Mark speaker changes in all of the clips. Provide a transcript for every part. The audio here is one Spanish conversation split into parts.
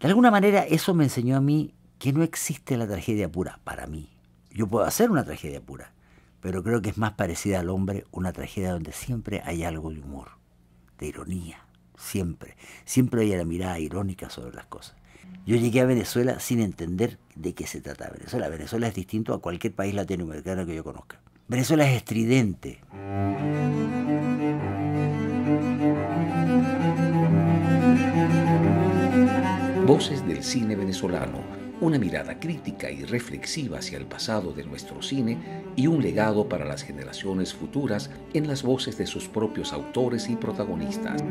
Speaker 1: De alguna manera eso me enseñó a mí que no existe la tragedia pura para mí. Yo puedo hacer una tragedia pura, pero creo que es más parecida al hombre una tragedia donde siempre hay algo de humor, de ironía, siempre. Siempre hay la mirada irónica sobre las cosas. Yo llegué a Venezuela sin entender de qué se trata Venezuela. Venezuela es distinto a cualquier país latinoamericano que yo conozca. Venezuela es estridente.
Speaker 2: Voces del cine venezolano, una mirada crítica y reflexiva hacia el pasado de nuestro cine y un legado para las generaciones futuras en las voces de sus propios autores y protagonistas.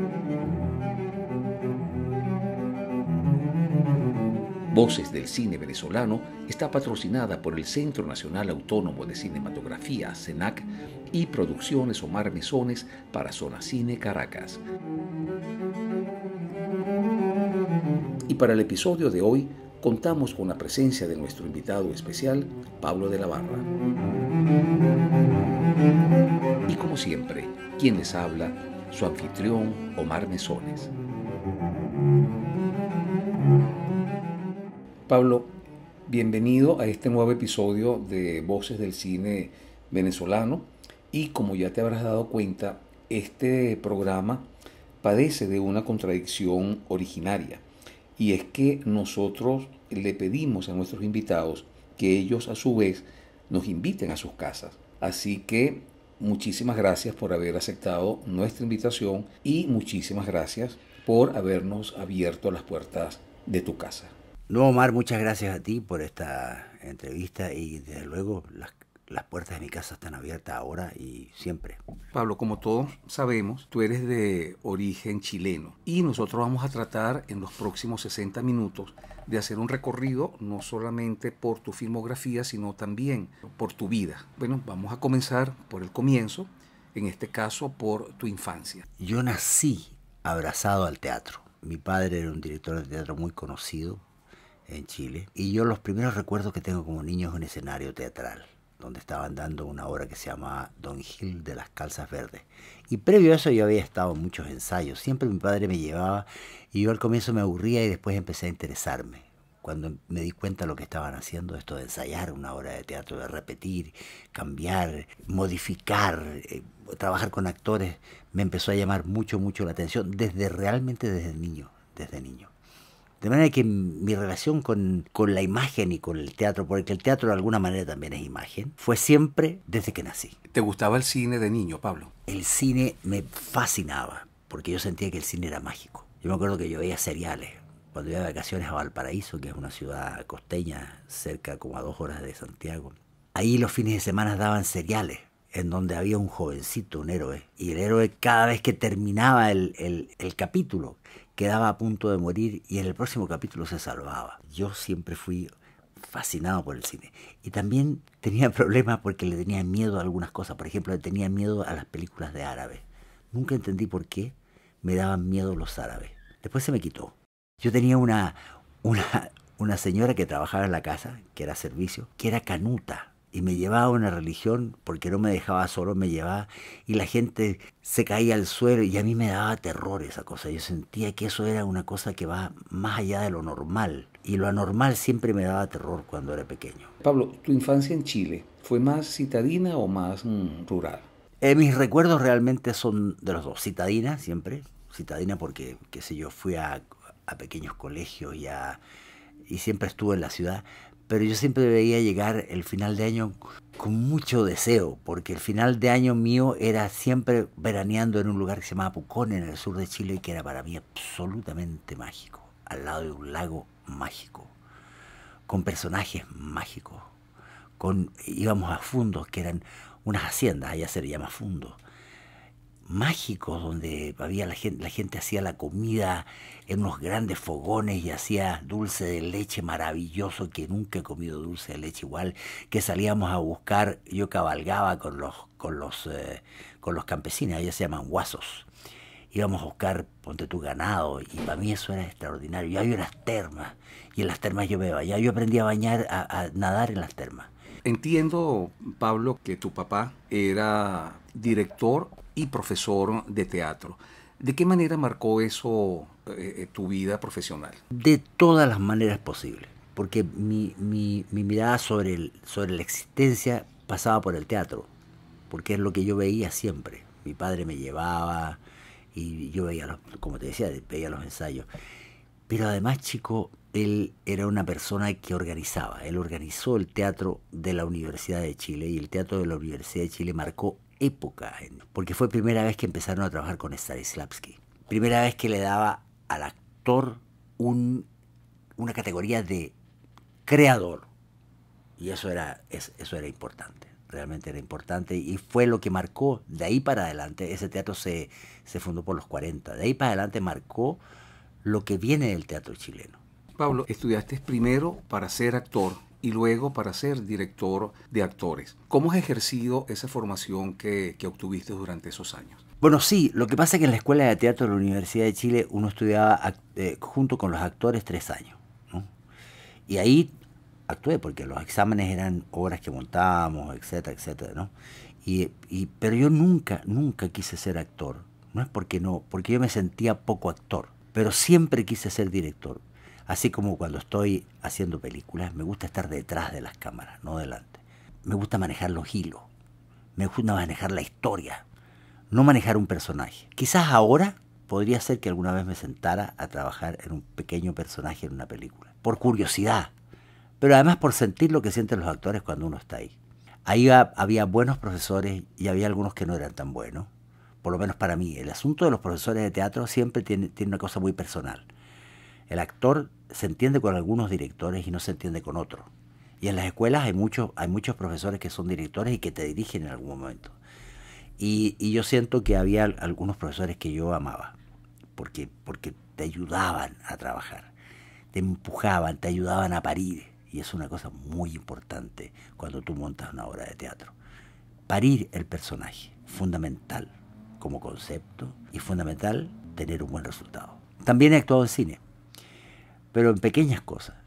Speaker 2: Voces del Cine Venezolano está patrocinada por el Centro Nacional Autónomo de Cinematografía, CENAC, y Producciones Omar Mesones para Zona Cine Caracas y para el episodio de hoy contamos con la presencia de nuestro invitado especial, Pablo de la Barra. Y como siempre, quien les habla, su anfitrión Omar Mesones. Pablo, bienvenido a este nuevo episodio de Voces del Cine Venezolano. Y como ya te habrás dado cuenta, este programa padece de una contradicción originaria. Y es que nosotros le pedimos a nuestros invitados que ellos a su vez nos inviten a sus casas. Así que muchísimas gracias por haber aceptado nuestra invitación y muchísimas gracias por habernos abierto las puertas de tu casa. No, Omar, muchas gracias a ti por esta entrevista y desde luego las las puertas de mi casa están abiertas ahora y siempre. Pablo, como todos sabemos, tú eres de origen chileno y nosotros vamos a tratar en los próximos 60 minutos de hacer un recorrido no solamente por tu filmografía, sino también por tu vida. Bueno, vamos a comenzar por el comienzo, en este caso por tu infancia. Yo nací abrazado al teatro. Mi padre era un director de teatro muy
Speaker 1: conocido en Chile y yo los primeros recuerdos que tengo como niño es un escenario teatral donde estaban dando una obra que se llamaba Don Gil de las Calzas Verdes. Y previo a eso yo había estado en muchos ensayos, siempre mi padre me llevaba y yo al comienzo me aburría y después empecé a interesarme. Cuando me di cuenta de lo que estaban haciendo, esto de ensayar una obra de teatro, de repetir, cambiar, modificar, eh, trabajar con actores, me empezó a llamar mucho, mucho la atención, desde realmente desde niño, desde niño. De manera que mi relación con, la imagen y con el teatro, porque el teatro de alguna manera también es imagen, fue siempre desde que nací. ¿Te gustaba
Speaker 2: el cine de niño, Pablo? El cine me
Speaker 1: fascinaba, porque yo sentía que el cine era mágico. Yo me acuerdo que yo veía seriales. Cuando iba de vacaciones a Valparaíso, que es una ciudad costeña, cerca como a dos horas de Santiago, ahí los fines de semana daban seriales en donde había un jovencito, un héroe. Y el héroe cada vez que terminaba el, capítulo quedaba a punto de morir y en el próximo capítulo se salvaba. Yo siempre fui fascinado por el cine. Y también tenía problemas porque le tenía miedo a algunas cosas. Por ejemplo, le tenía miedo a las películas de árabes. Nunca entendí por qué me daban miedo los árabes. Después se me quitó. Yo tenía una, una, una señora que trabajaba en la casa, que era servicio, que era canuta y me llevaba a una religión porque no me dejaba solo, me llevaba y la gente se caía al suelo y a mí me daba terror esa cosa. Yo sentía que eso era una cosa que va más allá de lo normal y lo anormal siempre me daba terror cuando era pequeño. Pablo, ¿tu infancia en Chile fue más citadina o más mm, rural? Eh, mis recuerdos realmente son de los dos, citadina siempre, citadina porque, qué sé yo, fui a, pequeños colegios y, y siempre estuve en la ciudad pero yo siempre veía llegar el final de año con mucho deseo, porque el final de año mío era siempre veraneando en un lugar que se llamaba Pucón, en el sur de Chile, y que era para mí absolutamente mágico, al lado de un lago mágico, con personajes mágicos, con íbamos a fundos, que eran unas haciendas, allá se le llama fundos, mágicos donde había la gente, la gente hacía la comida en unos grandes fogones y hacía dulce de leche maravilloso que nunca he comido dulce de leche igual que salíamos a buscar yo cabalgaba con los con los eh, con los campesinos allá se llaman guasos íbamos a buscar ponte tu ganado y para mí eso era extraordinario y había unas termas y en las termas yo me bañaba yo aprendí a bañar a nadar en las termas
Speaker 2: Entiendo, Pablo, que tu papá era director y profesor de teatro. ¿De qué manera marcó eso eh, eh, tu vida profesional?
Speaker 1: De todas
Speaker 2: las maneras posibles, porque mi, mirada sobre, sobre la existencia
Speaker 1: pasaba por el teatro, porque es lo que yo veía siempre. Mi padre me llevaba y yo veía, como te decía, veía los ensayos. Pero además, chico, él era una persona que organizaba, él organizó el teatro de la Universidad de Chile y el teatro de la Universidad de Chile marcó época, porque fue primera vez que empezaron a trabajar con Stanislavski, primera vez que le daba al actor una categoría de creador, y eso era, eso era importante, realmente era importante, y fue lo que marcó, de ahí para adelante, ese teatro se,
Speaker 2: se fundó por los 40, de ahí para adelante marcó lo que viene del teatro chileno Pablo, estudiaste primero para ser actor y luego para ser director de actores. ¿Cómo has ejercido esa formación que, que, obtuviste durante esos años?
Speaker 1: Bueno, sí, lo que pasa es que en la Escuela de Teatro de la Universidad de Chile uno estudiaba eh, junto con los actores tres años. Y ahí actué porque los exámenes eran obras que montábamos, etcétera, etcétera. ¿no? Y, pero yo nunca, nunca quise ser actor. No es porque no, porque yo me sentía poco actor, pero siempre quise ser director. Así como cuando estoy haciendo películas, me gusta estar detrás de las cámaras, no delante. Me gusta manejar los hilos, me gusta manejar la historia, no manejar un personaje. Quizás ahora podría ser que alguna vez me sentara a trabajar en un pequeño personaje en una película, por curiosidad, pero además por sentir lo que sienten los actores cuando uno está ahí. Ahí había buenos profesores y había algunos que no eran tan buenos, por lo menos para mí. El asunto de los profesores de teatro siempre tiene, tiene una cosa muy personal. El actor se entiende con algunos directores y no se entiende con otros. Y en las escuelas hay muchos, hay muchos profesores que son directores y que te dirigen en algún momento. Y, yo siento que había algunos profesores que yo amaba, porque, porque te ayudaban a trabajar, te empujaban, te ayudaban a parir. Y es una cosa muy importante cuando tú montas una obra de teatro. Parir el personaje, fundamental como concepto y fundamental tener un buen resultado. También he actuado en cine pero en pequeñas cosas.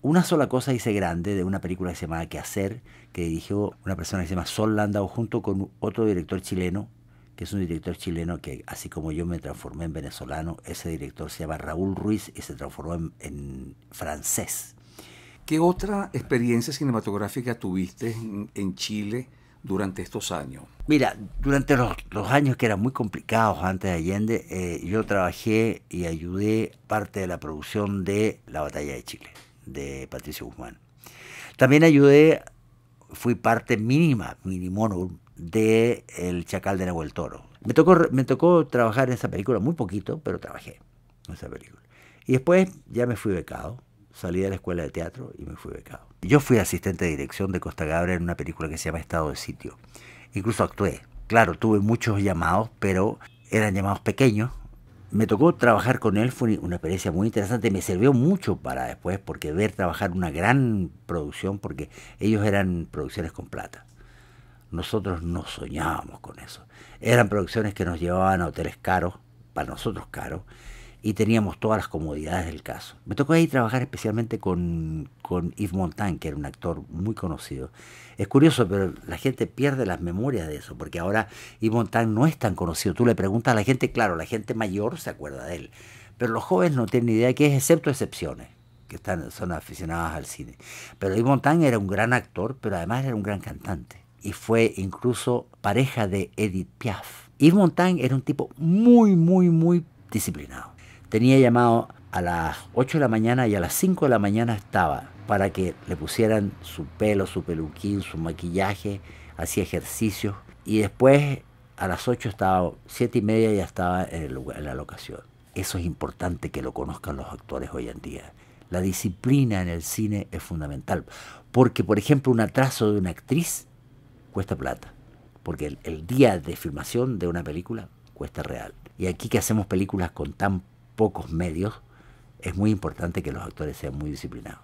Speaker 1: Una sola cosa hice grande de una película que se llamaba ¿Qué hacer? que dirigió una persona que se llama Sol Landau junto con otro director chileno, que es un director chileno que, así como yo me transformé en venezolano, ese director se llama Raúl Ruiz y se transformó en,
Speaker 2: francés. ¿Qué otra experiencia cinematográfica tuviste en Chile? durante estos años? Mira, durante los, años que eran muy complicados
Speaker 1: antes de Allende, eh, yo trabajé y ayudé parte de la producción de La Batalla de Chile, de Patricio Guzmán. También ayudé, fui parte mínima, minimono, de El Chacal de Nahuel Toro. Me tocó, me tocó trabajar en esa película, muy poquito, pero trabajé en esa película. Y después ya me fui becado salí de la escuela de teatro y me fui becado. Yo fui asistente de dirección de Costa Cabra en una película que se llama Estado de Sitio. Incluso actué. Claro, tuve muchos llamados, pero eran llamados pequeños. Me tocó trabajar con él, fue una experiencia muy interesante, me sirvió mucho para después, porque ver trabajar una gran producción, porque ellos eran producciones con plata. Nosotros no soñábamos con eso. Eran producciones que nos llevaban a hoteles caros, para nosotros caros, y teníamos todas las comodidades del caso. Me tocó ahí trabajar especialmente con, con Yves Montand, que era un actor muy conocido. Es curioso, pero la gente pierde las memorias de eso, porque ahora Yves Montand no es tan conocido. Tú le preguntas a la gente, claro, la gente mayor se acuerda de él, pero los jóvenes no tienen ni idea de qué es, excepto excepciones que están, son aficionadas al cine. Pero Yves Montand era un gran actor, pero además era un gran cantante. Y fue incluso pareja de Edith Piaf. Yves Montand era un tipo muy, muy, muy disciplinado tenía llamado a las 8 de la mañana y a las 5 de la mañana estaba para que le pusieran su pelo, su peluquín, su maquillaje, hacía ejercicios y después a las 8 estaba, 7 y media ya estaba en, la locación. Eso es importante que lo conozcan los actores hoy en día. La disciplina en el cine es fundamental, porque por ejemplo un atraso de una actriz cuesta plata, porque el, el día de filmación de una película cuesta real. Y aquí que hacemos películas con tan pocos medios, es muy importante que los actores
Speaker 2: sean muy disciplinados.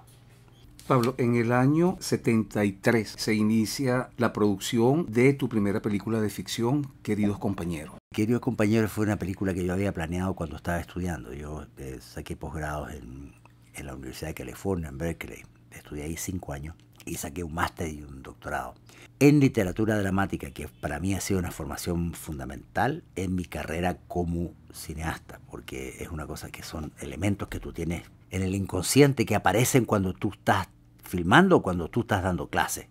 Speaker 2: Pablo, en el año 73 se inicia la producción de tu primera película de ficción, Queridos Compañeros. Queridos Compañeros fue una película que yo había planeado cuando estaba estudiando. Yo
Speaker 1: eh, saqué posgrados en, en la Universidad de California, en Berkeley. Estudié ahí cinco años y saqué un máster y un doctorado en literatura dramática, que para mí ha sido una formación fundamental en mi carrera como cineasta, porque es una cosa que son elementos que tú tienes en el inconsciente que aparecen cuando tú estás filmando o cuando tú estás dando clases.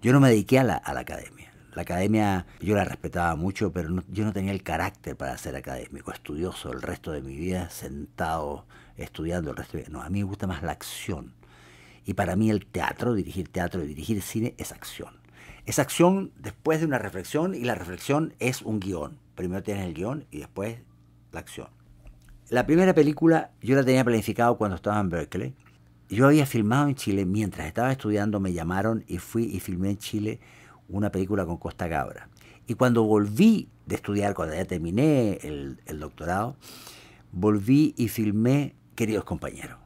Speaker 1: Yo no me dediqué a la, academia. La academia yo la respetaba mucho, pero yo no tenía el carácter para ser académico, estudioso el resto de mi vida, sentado, estudiando el resto de mi vida. No, a mí me gusta más la acción y para mí el teatro, dirigir teatro y dirigir cine es acción. Es acción después de una reflexión y la reflexión es un guión. Primero tienes el guión y después la acción. La primera película yo la tenía planificado cuando estaba en Berkeley. Yo había filmado en Chile, mientras estaba estudiando me llamaron y fui y filmé en Chile una película con Costa Gabra. Y cuando volví de estudiar, cuando ya terminé el doctorado, volví y filmé Queridos compañeros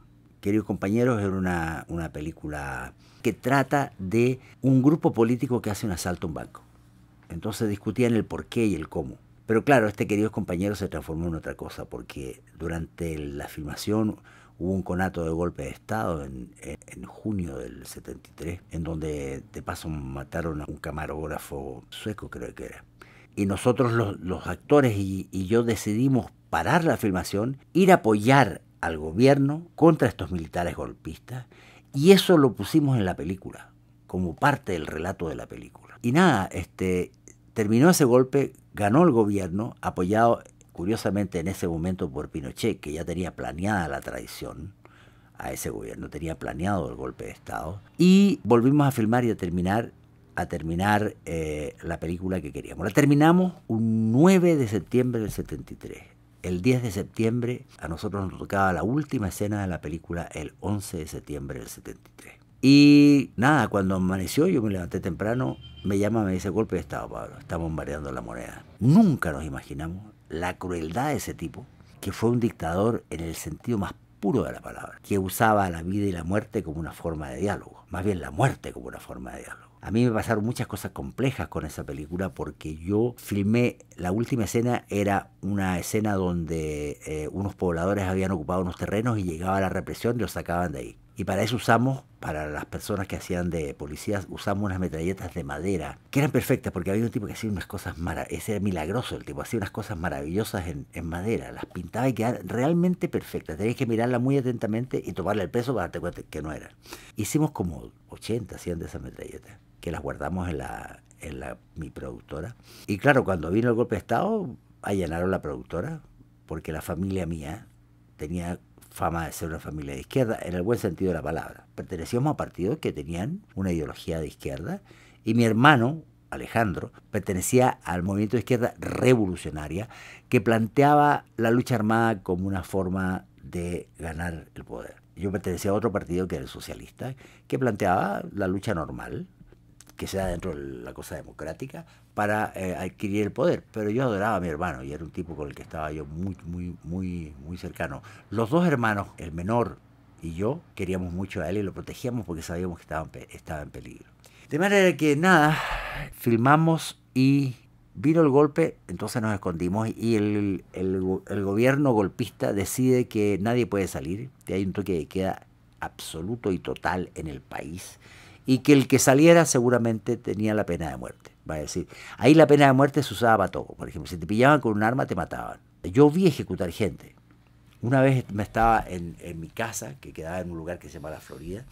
Speaker 1: queridos compañeros, era una, una película que trata de un grupo político que hace un asalto a un banco. Entonces discutían el por qué y el cómo. Pero claro, este queridos compañeros se transformó en otra cosa, porque durante la filmación hubo un conato de golpe de Estado en, junio del 73, en donde de paso mataron a un camarógrafo sueco, creo que era. Y nosotros los, actores y, y, yo decidimos parar la filmación, ir a apoyar al gobierno contra estos militares golpistas y eso lo pusimos en la película, como parte del relato de la película. Y nada, este, terminó ese golpe, ganó el gobierno, apoyado curiosamente en ese momento por Pinochet, que ya tenía planeada la traición a ese gobierno, tenía planeado el golpe de Estado. Y volvimos a filmar y a terminar a terminar eh, la película que queríamos. La terminamos un 9 de septiembre del 73. El 10 de septiembre a nosotros nos tocaba la última escena de la película el 11 de septiembre del 73. Y nada, cuando amaneció yo me levanté temprano, me llama, me dice golpe de Estado, Pablo, estamos bombardeando la moneda. Nunca nos imaginamos la crueldad de ese tipo, que fue un dictador en el sentido más puro de la palabra, que usaba la vida y la muerte como una forma de diálogo, más bien la muerte como una forma de diálogo. A mí me pasaron muchas cosas complejas con esa película porque yo filmé, la última escena era una escena donde eh, unos pobladores habían ocupado unos terrenos y llegaba la represión y los sacaban de ahí. Y para eso usamos, para las personas que hacían de policías, usamos unas metralletas de madera, que eran perfectas porque había un tipo que hacía unas cosas maravillosas, ese milagroso el tipo, hacía unas cosas maravillosas en, madera, las pintaba y quedaban realmente perfectas, tenías que mirarla muy atentamente y tomarle el peso para darte cuenta que no era. Hicimos como 80, 100 de esas metralletas que las guardamos en la, mi productora. Y claro, cuando vino el golpe de Estado, allanaron la productora, porque la familia mía tenía fama de ser una familia de izquierda, en el buen sentido de la palabra. Pertenecíamos a partidos que tenían una ideología de izquierda, y mi hermano, Alejandro, pertenecía al movimiento de izquierda revolucionaria, que planteaba la lucha armada como una forma de ganar el poder. Yo pertenecía a otro partido que era el socialista, que planteaba la lucha normal, que sea dentro de la cosa democrática para eh, adquirir el poder. Pero yo adoraba a mi hermano y era un tipo con el que estaba yo muy, muy, muy, muy cercano. Los dos hermanos, el menor y yo, queríamos mucho a él y lo protegíamos porque sabíamos que estaba en, estaba en peligro. De manera que nada, filmamos y vino el golpe, entonces nos escondimos y el, el, el gobierno golpista decide que nadie puede salir, que hay un toque de queda absoluto y total en el país y que el que saliera seguramente tenía la pena de muerte. Va a decir, ahí la pena de muerte se usaba para todo. Por ejemplo, si te pillaban con un arma, te mataban. Yo vi ejecutar gente. Una vez me estaba en, en mi casa, que quedaba en un lugar que se llama La Florida,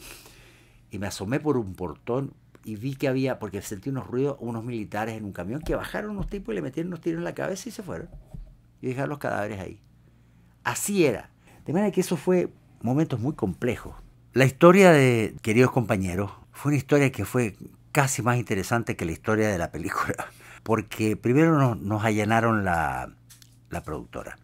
Speaker 1: y me asomé por un portón y vi que había, porque sentí unos ruidos, unos militares en un camión que bajaron unos tipos y le metieron unos tiros en la cabeza y se fueron. Y dejaron los cadáveres ahí. Así era. De manera que eso fue momentos muy complejos. La historia de, queridos compañeros, fue una historia que fue casi más interesante que la historia de la película, porque primero nos, allanaron la, la productora.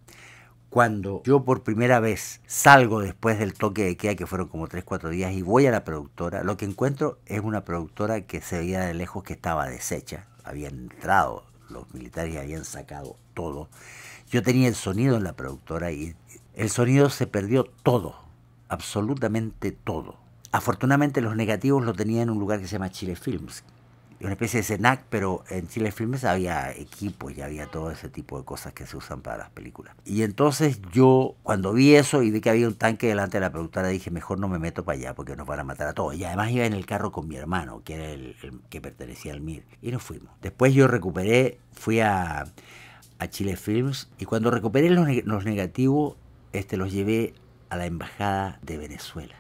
Speaker 1: Cuando yo por primera vez salgo después del toque de queda, que fueron como 3, 4 días, y voy a la productora, lo que encuentro es una productora que se veía de lejos que estaba deshecha. Habían entrado los militares y habían sacado todo. Yo tenía el sonido en la productora y el sonido se perdió todo, absolutamente todo afortunadamente los negativos lo tenía en un lugar que se llama Chile Films. Una especie de CENAC, pero en Chile Films había equipos y había todo ese tipo de cosas que se usan para las películas. Y entonces yo, cuando vi eso y vi que había un tanque delante de la productora, dije, mejor no me meto para allá porque nos van a matar a todos. Y además iba en el carro con mi hermano, que era el, que pertenecía al MIR. Y nos fuimos. Después yo recuperé, fui a, Chile Films y cuando recuperé los, los negativos, este, los llevé a la Embajada de Venezuela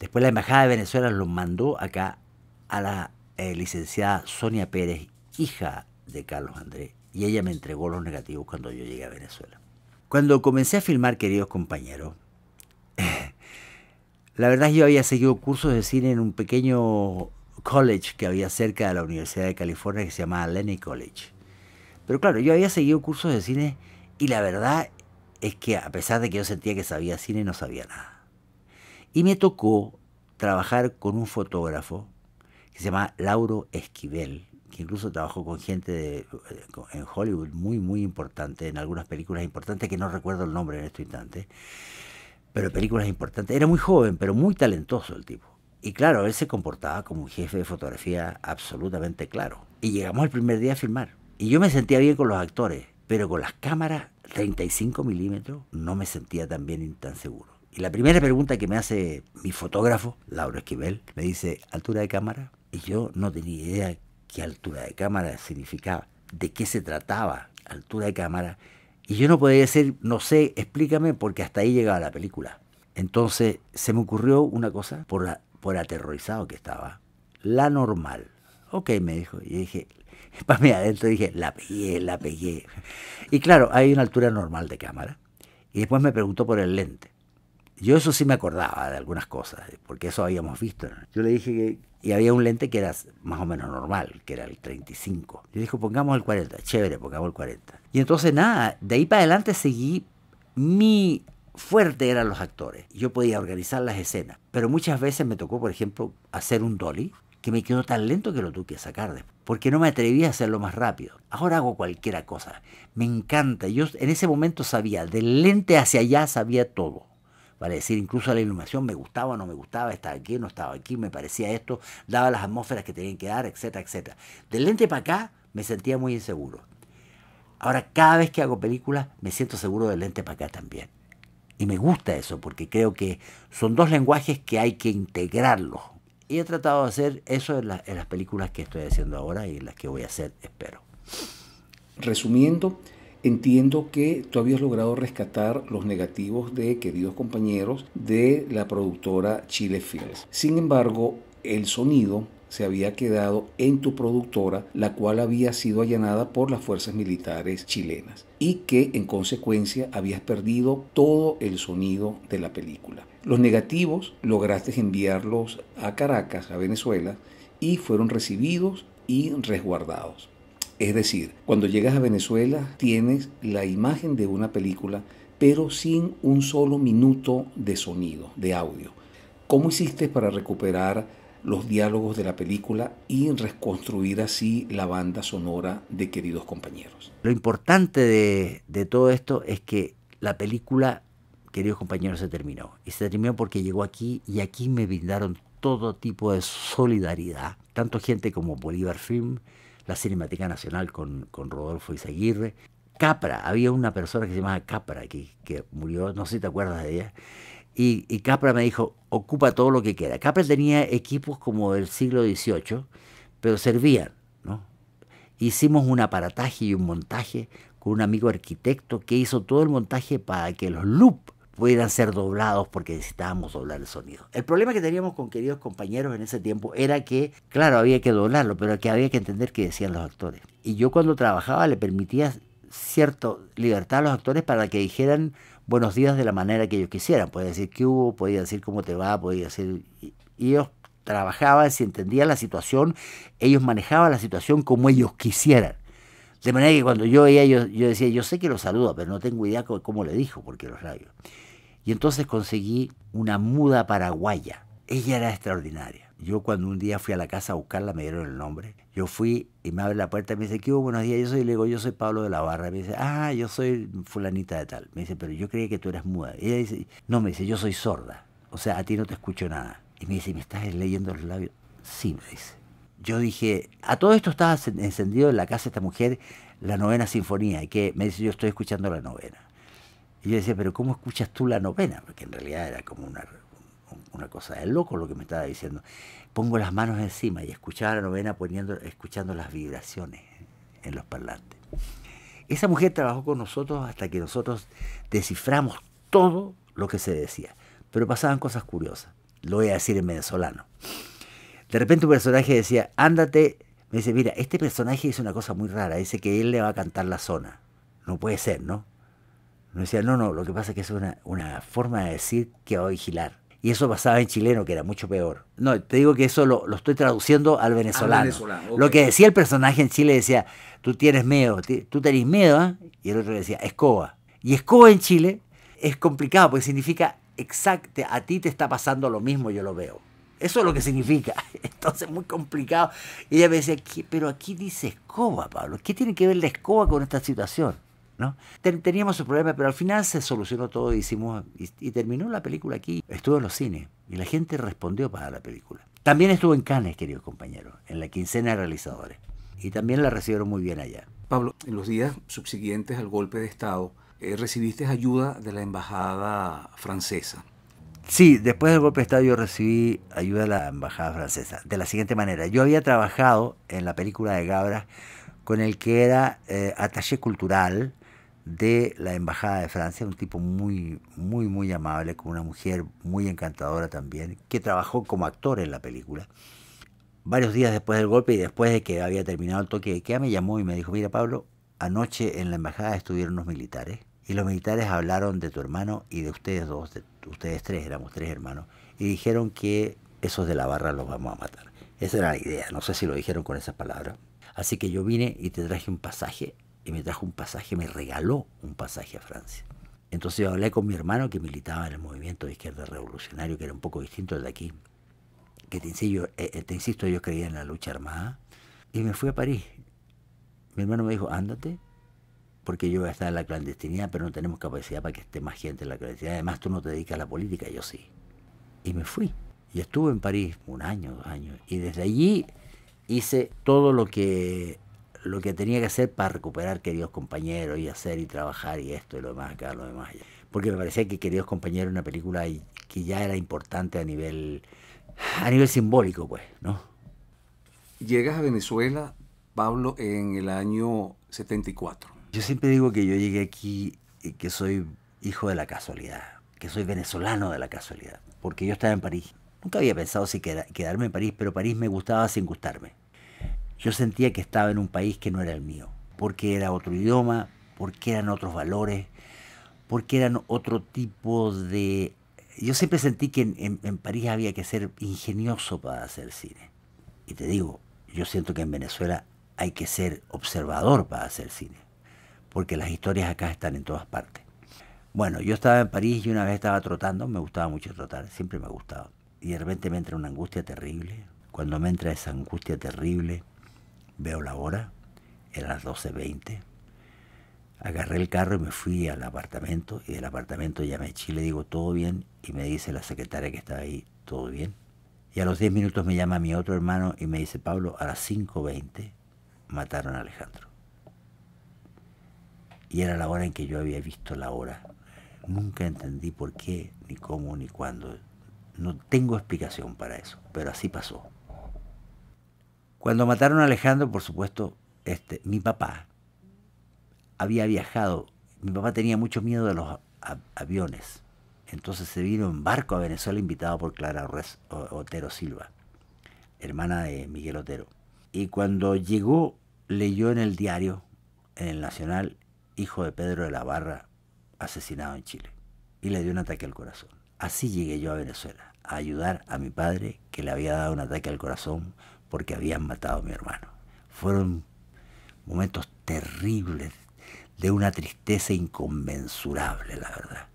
Speaker 1: Después la Embajada de Venezuela los mandó acá a la eh, licenciada Sonia Pérez, hija de Carlos Andrés, y ella me entregó los negativos cuando yo llegué a Venezuela. Cuando comencé a filmar, queridos compañeros, la verdad yo había seguido cursos de cine en un pequeño college que había cerca de la Universidad de California que se llamaba Lenny College. Pero claro, yo había seguido cursos de cine y la verdad es que a pesar de que yo sentía que sabía cine, no sabía nada. Y me tocó trabajar con un fotógrafo que se llama Lauro Esquivel, que incluso trabajó con gente eh, en Hollywood muy, muy importante, en algunas películas importantes, que no recuerdo el nombre en este instante, pero películas importantes. Era muy joven, pero muy talentoso el tipo. Y claro, él se comportaba como un jefe de fotografía absolutamente claro. Y llegamos el primer día a filmar. Y yo me sentía bien con los actores, pero con las cámaras 35 milímetros no me sentía tan bien y tan seguro. Y la primera pregunta que me hace mi fotógrafo, Lauro Esquivel, me dice, ¿altura de cámara? Y yo no tenía idea qué altura de cámara significaba, de qué se trataba, altura de cámara. Y yo no podía decir, no sé, explícame, porque hasta ahí llegaba la película. Entonces se me ocurrió una cosa, por, por aterrorizado que estaba, la normal. Ok, me dijo. Y dije, para mí adentro dije, la pegué, la pegué. Y claro, hay una altura normal de cámara. Y después me preguntó por el lente. Yo eso sí me acordaba de algunas cosas, eh, porque eso habíamos visto. Yo le dije que... Y había un lente que era más o menos normal, que era el 35. le dije, pongamos el 40. Chévere, pongamos el 40. Y entonces nada, de ahí para adelante seguí mi fuerte eran los actores. Yo podía organizar las escenas, pero muchas veces me tocó, por ejemplo, hacer un dolly que me quedó tan lento que lo tuve que sacar después, porque no me atreví a hacerlo más rápido. Ahora hago cualquiera cosa. Me encanta. Yo en ese momento sabía, del lente hacia allá sabía todo para decir incluso la iluminación me gustaba, no me gustaba, estaba aquí, no estaba aquí, me parecía esto, daba las atmósferas que tenían que dar, etcétera, etcétera. Del lente para acá me sentía muy inseguro. Ahora cada vez que hago películas me siento seguro del lente para acá también. Y me gusta eso porque creo que son dos lenguajes
Speaker 2: que hay que integrarlos.
Speaker 1: Y he tratado de hacer eso en las películas que estoy haciendo ahora
Speaker 2: y en las que voy a hacer, espero. Resumiendo, Entiendo que tú habías logrado rescatar los negativos de queridos compañeros de la productora Chile Films. Sin embargo, el sonido se había quedado en tu productora, la cual había sido allanada por las fuerzas militares chilenas y que en consecuencia habías perdido todo el sonido de la película. Los negativos lograste enviarlos a Caracas, a Venezuela, y fueron recibidos y resguardados. Es decir, cuando llegas a Venezuela tienes la imagen de una película, pero sin un solo minuto de sonido, de audio. ¿Cómo hiciste para recuperar los diálogos de la película y reconstruir así la banda sonora de queridos compañeros?
Speaker 1: Lo importante de, todo esto es que la película, queridos compañeros, se terminó. Y se terminó porque llegó aquí y aquí me brindaron todo tipo de solidaridad, tanto gente como Bolívar Film, la Cinemática Nacional con, con Rodolfo Izaguirre. Capra, había una persona que se llamaba Capra, que, que murió, no sé si te acuerdas de ella, y, Capra me dijo, ocupa todo lo que queda. Capra tenía equipos como del siglo XVIII, pero servían. ¿no? Hicimos un aparataje y un montaje con un amigo arquitecto que hizo todo el montaje para que los loops pudieran ser doblados porque necesitábamos doblar el sonido. El problema que teníamos con queridos compañeros en ese tiempo era que, claro, había que doblarlo, pero que había que entender qué decían los actores. Y yo cuando trabajaba le permitía cierta libertad a los actores para que dijeran buenos días de la manera que ellos quisieran. Podía decir qué hubo, podía decir cómo te va, podía decir... Y ellos trabajaban, si entendían la situación, ellos manejaban la situación como ellos quisieran. De manera que cuando yo veía, yo, yo, decía, yo sé que lo saluda, pero no tengo idea cómo, le dijo, porque los labios. Y entonces conseguí una muda paraguaya. Ella era extraordinaria. Yo cuando un día fui a la casa a buscarla, me dieron el nombre. Yo fui y me abre la puerta y me dice, ¿qué hubo? Buenos días. Yo soy, le yo soy Pablo de la Barra. Me dice, ah, yo soy fulanita de tal. Me dice, pero yo creía que tú eras muda. Y ella dice, no, me dice, yo soy sorda. O sea, a ti no te escucho nada. Y me dice, ¿me estás leyendo los labios? Sí, me dice. Yo dije, a todo esto estaba encendido en la casa esta mujer la novena sinfonía. Y que me dice, yo estoy escuchando la novena. Y yo decía, pero ¿cómo escuchas tú la novena? Porque en realidad era como una, una cosa de loco lo que me estaba diciendo. Pongo las manos encima y escuchaba la novena poniendo, escuchando las vibraciones en los parlantes. Esa mujer trabajó con nosotros hasta que nosotros desciframos todo lo que se decía. Pero pasaban cosas curiosas. Lo voy a decir en venezolano. De repente un personaje decía, ándate. Me dice, mira, este personaje dice una cosa muy rara. Dice que él le va a cantar la zona. No puede ser, ¿no? Me decía, no, no, lo que pasa es que es una, forma de decir que va a vigilar. Y eso pasaba en chileno, que era mucho peor. No, te digo que eso lo, estoy traduciendo al venezolano. Lo que decía el personaje en Chile decía, tú tienes miedo, tú tenés miedo, ¿eh? Y el otro decía, escoba. Y escoba en Chile es complicado porque significa exacto, a ti te está pasando lo mismo, yo lo veo. Eso es lo que significa. Entonces, muy complicado. Y ella me decía, pero aquí dice escoba, Pablo. ¿Qué tiene que ver la escoba con esta situación? Teníamos un problema, pero al final se solucionó todo y, hicimos, y, terminó la película aquí. Estuvo en los cines y la gente respondió para la película. También estuvo en Cannes, queridos compañeros, en la quincena de realizadores.
Speaker 2: Y también la recibieron muy bien allá. Pablo, en los días subsiguientes al golpe de Estado, eh, recibiste ayuda de la embajada francesa. Sí, después del golpe de Estado
Speaker 1: yo recibí ayuda de la embajada francesa. De la siguiente manera, yo había trabajado en la película de Gabra con el que era eh, cultural de la Embajada de Francia, un tipo muy, muy, muy amable, con una mujer muy encantadora también, que trabajó como actor en la película. Varios días después del golpe y después de que había terminado el toque de queda, me llamó y me dijo, mira Pablo, anoche en la Embajada estuvieron los militares y los militares hablaron de tu hermano y de ustedes dos, de ustedes tres, éramos tres hermanos, y dijeron que esos de la barra los vamos a matar. Esa era la idea, no sé si lo dijeron con esas palabras. Así que yo vine y te traje un pasaje y me trajo un pasaje, me regaló un pasaje a Francia. Entonces yo hablé con mi hermano que militaba en el movimiento de izquierda revolucionario, que era un poco distinto al de aquí, que te insisto, eh, eh, te insisto, yo creía en la lucha armada, y me fui a París. Mi hermano me dijo, ándate, porque yo voy a estar en la clandestinidad, pero no tenemos capacidad para que esté más gente en la clandestinidad. Además, tú no te dedicas a la política, yo sí. Y me fui. Y estuve en París un año, dos años. Y desde allí hice todo lo que lo que tenía que hacer para recuperar queridos compañeros y hacer y trabajar y esto y lo demás acá, lo demás Porque me parecía que queridos compañeros era una película que ya era importante a
Speaker 2: nivel, a nivel simbólico, pues, ¿no? Llegas a Venezuela, Pablo, en el año 74. Yo siempre digo que yo llegué aquí
Speaker 1: y que soy hijo de la casualidad, que soy venezolano de la casualidad, porque yo estaba en París. Nunca había pensado si quedarme en París, pero París me gustaba sin gustarme. Yo sentía que estaba en un país que no era el mío, porque era otro idioma, porque eran otros valores, porque eran otro tipo de... Yo siempre sentí que en, París había que ser ingenioso para hacer cine. Y te digo, yo siento que en Venezuela hay que ser observador para hacer cine, porque las historias acá están en todas partes. Bueno, yo estaba en París y una vez estaba trotando, me gustaba mucho trotar, siempre me ha gustado. Y de repente me entra una angustia terrible. Cuando me entra esa angustia terrible, Veo la hora, eran las 12.20. Agarré el carro y me fui al apartamento y del apartamento llamé a Chile, digo, ¿todo bien? Y me dice la secretaria que estaba ahí, ¿todo bien? Y a los 10 minutos me llama mi otro hermano y me dice, Pablo, a las 5.20 mataron a Alejandro. Y era la hora en que yo había visto la hora. Nunca entendí por qué, ni cómo, ni cuándo. No tengo explicación para eso, pero así pasó. Cuando mataron a Alejandro, por supuesto, este, mi papá había viajado. Mi papá tenía mucho miedo de los aviones. Entonces se vino en barco a Venezuela invitado por Clara Otero Silva, hermana de Miguel Otero. Y cuando llegó, leyó en el diario, en el Nacional, hijo de Pedro de la Barra, asesinado en Chile. Y le dio un ataque al corazón. Así llegué yo a Venezuela, a ayudar a mi padre que le había dado un ataque al corazón porque habían matado a mi hermano. Fueron momentos terribles, de una tristeza inconmensurable, la verdad.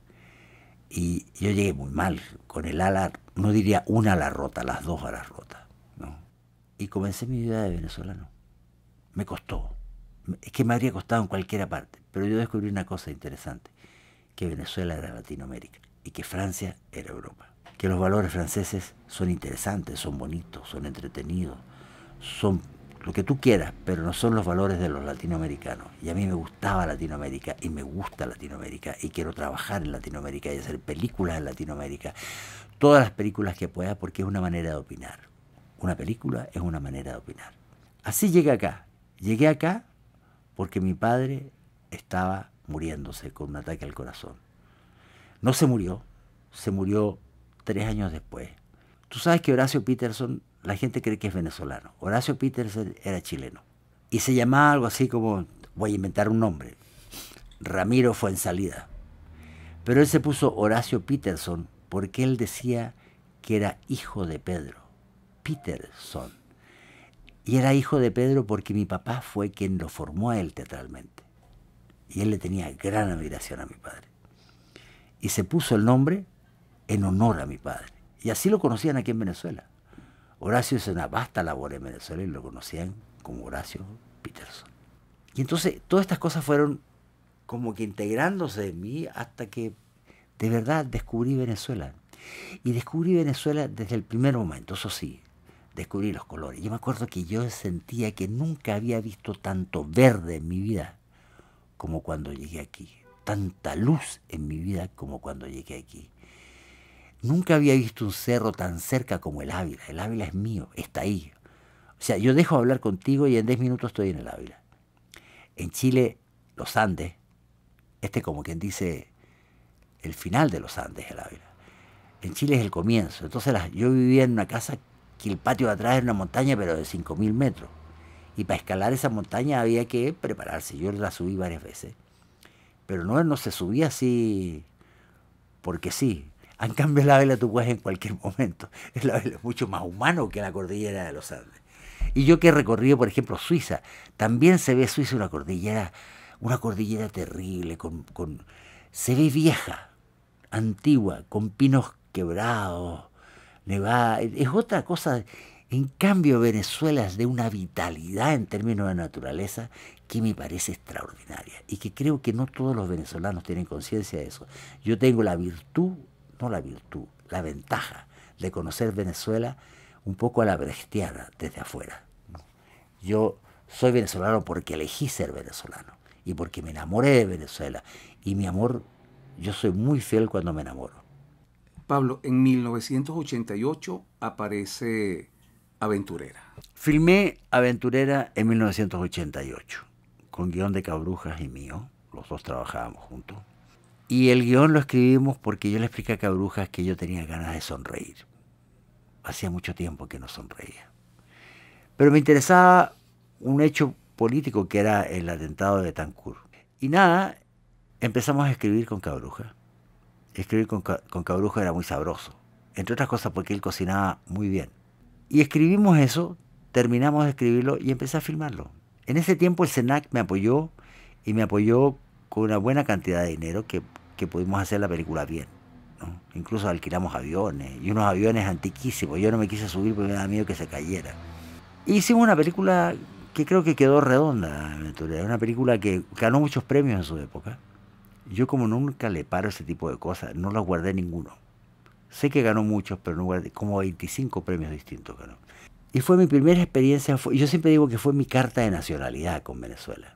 Speaker 1: Y yo llegué muy mal, con el ala, no diría una ala rota, las dos alas rotas. ¿no? Y comencé mi vida de venezolano. Me costó. Es que me habría costado en cualquier parte. Pero yo descubrí una cosa interesante, que Venezuela era Latinoamérica y que Francia era Europa los valores franceses son interesantes, son bonitos, son entretenidos, son lo que tú quieras, pero no son los valores de los latinoamericanos. Y a mí me gustaba Latinoamérica y me gusta Latinoamérica y quiero trabajar en Latinoamérica y hacer películas en Latinoamérica. Todas las películas que pueda porque es una manera de opinar. Una película es una manera de opinar. Así llegué acá. Llegué acá porque mi padre estaba muriéndose con un ataque al corazón. No se murió, se murió tres años después. Tú sabes que Horacio Peterson, la gente cree que es venezolano. Horacio Peterson era chileno. Y se llamaba algo así como, voy a inventar un nombre, Ramiro fue en salida. Pero él se puso Horacio Peterson porque él decía que era hijo de Pedro. Peterson. Y era hijo de Pedro porque mi papá fue quien lo formó a él teatralmente. Y él le tenía gran admiración a mi padre. Y se puso el nombre en honor a mi padre. Y así lo conocían aquí en Venezuela. Horacio hizo una vasta labor en Venezuela y lo conocían como Horacio Peterson. Y entonces todas estas cosas fueron como que integrándose en mí hasta que de verdad descubrí Venezuela. Y descubrí Venezuela desde el primer momento, eso sí, descubrí los colores. Yo me acuerdo que yo sentía que nunca había visto tanto verde en mi vida como cuando llegué aquí, tanta luz en mi vida como cuando llegué aquí. Nunca había visto un cerro tan cerca como el Ávila. El Ávila es mío, está ahí. O sea, yo dejo hablar contigo y en 10 minutos estoy en el Ávila. En Chile, los Andes, este como quien dice el final de los Andes, el Ávila. En Chile es el comienzo. Entonces yo vivía en una casa que el patio de atrás era una montaña, pero de 5.000 metros. Y para escalar esa montaña había que prepararse. Yo la subí varias veces. Pero no, no se subía así porque sí. En cambio, la vela tú puedes en cualquier momento. la vela es mucho más humano que la cordillera de los Andes. Y yo que he recorrido, por ejemplo, Suiza, también se ve Suiza una cordillera, una cordillera terrible, con, se ve vieja, antigua, con pinos quebrados, nevada. Es otra cosa. En cambio, Venezuela es de una vitalidad en términos de naturaleza que me parece extraordinaria y que creo que no todos los venezolanos tienen conciencia de eso. Yo tengo la virtud no la virtud, la ventaja de conocer Venezuela un poco a la brestierra desde afuera. Yo soy venezolano porque elegí ser venezolano y porque me enamoré de Venezuela. Y mi amor, yo soy muy fiel cuando me enamoro.
Speaker 2: Pablo, en 1988 aparece Aventurera. Filmé Aventurera en
Speaker 1: 1988, con guión de Cabrujas y mío. Los dos trabajábamos juntos. Y el guión lo escribimos porque yo le expliqué a Cabrujas que yo tenía ganas de sonreír. Hacía mucho tiempo que no sonreía. Pero me interesaba un hecho político que era el atentado de Tancur. Y nada, empezamos a escribir con Cabruja. Escribir con, con Cabruja era muy sabroso, entre otras cosas porque él cocinaba muy bien. Y escribimos eso, terminamos de escribirlo y empecé a filmarlo. En ese tiempo el Senac me apoyó y me apoyó con una buena cantidad de dinero que, que pudimos hacer la película bien. Incluso alquilamos aviones y unos aviones antiquísimos. Yo no me quise subir porque me daba miedo que se cayera. Hicimos una película que creo que quedó redonda, Una película que ganó muchos premios en su época. Yo como nunca le paro ese tipo de cosas, no la guardé ninguno. Sé que ganó muchos, pero no guardé, como 25 premios distintos ganó. Y fue mi primera experiencia, yo siempre digo que fue mi carta de nacionalidad con Venezuela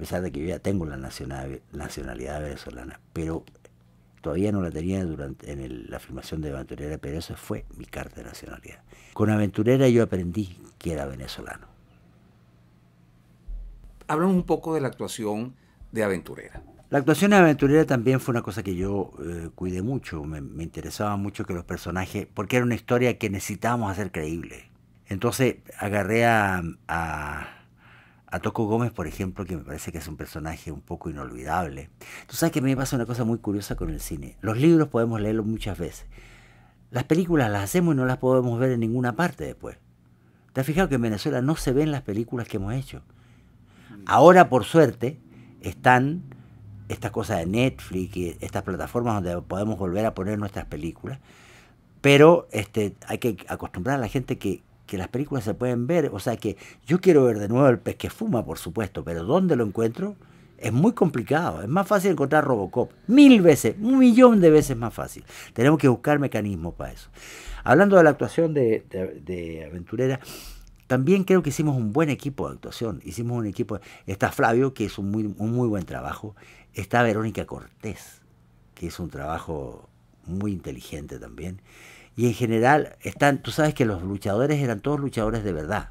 Speaker 1: a pesar de que yo ya tengo la nacionalidad venezolana, pero todavía no la tenía durante en la filmación de Aventurera, pero esa fue
Speaker 2: mi carta de nacionalidad.
Speaker 1: Con Aventurera yo aprendí que era venezolano.
Speaker 2: Hablamos un poco de la actuación de Aventurera.
Speaker 1: La actuación de Aventurera también fue una cosa que yo eh, cuidé mucho, me, interesaba mucho que los personajes, porque era una historia que necesitábamos hacer creíble. Entonces agarré a a Toco Gómez, por ejemplo, que me parece que es un personaje un poco inolvidable. Tú sabes que a mí me pasa una cosa muy curiosa con el cine. Los libros podemos leerlos muchas veces. Las películas las hacemos y no las podemos ver en ninguna parte después. ¿Te has fijado que en Venezuela no se ven las películas que hemos hecho? Ahora, por suerte, están estas cosas de Netflix y estas plataformas donde podemos volver a poner nuestras películas. Pero este, hay que acostumbrar a la gente que, que las películas se pueden ver. O sea que yo quiero ver de nuevo el pez que fuma, por supuesto, pero ¿dónde lo encuentro? Es muy complicado, es más fácil encontrar Robocop, mil veces, un millón de veces más fácil. Tenemos que buscar mecanismos para eso. Hablando de la actuación de, Aventurera, también creo que hicimos un buen equipo de actuación. Hicimos un equipo. Está Flavio, que es un muy, un muy buen trabajo. Está Verónica Cortés, que es un trabajo muy inteligente también y en general están, tú sabes que los luchadores eran todos luchadores de verdad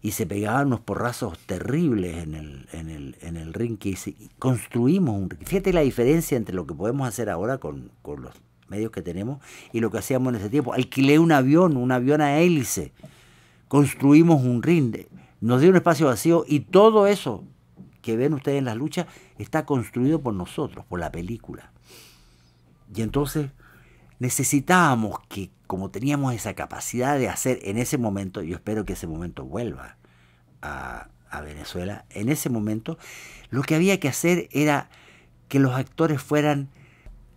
Speaker 1: y se pegaban unos porrazos terribles en el, en el, en ring que construimos un ring. Fíjate la diferencia entre lo que podemos hacer ahora con, con, los medios que tenemos y lo que hacíamos en ese tiempo. Alquilé un avión, un avión a hélice, construimos un ring, nos dio un espacio vacío y todo eso que ven ustedes en las luchas está construido por nosotros, por la película. Y entonces necesitábamos que como teníamos esa capacidad de hacer en ese momento, yo espero que ese momento vuelva a, Venezuela, en ese momento lo que había que hacer era que los actores fueran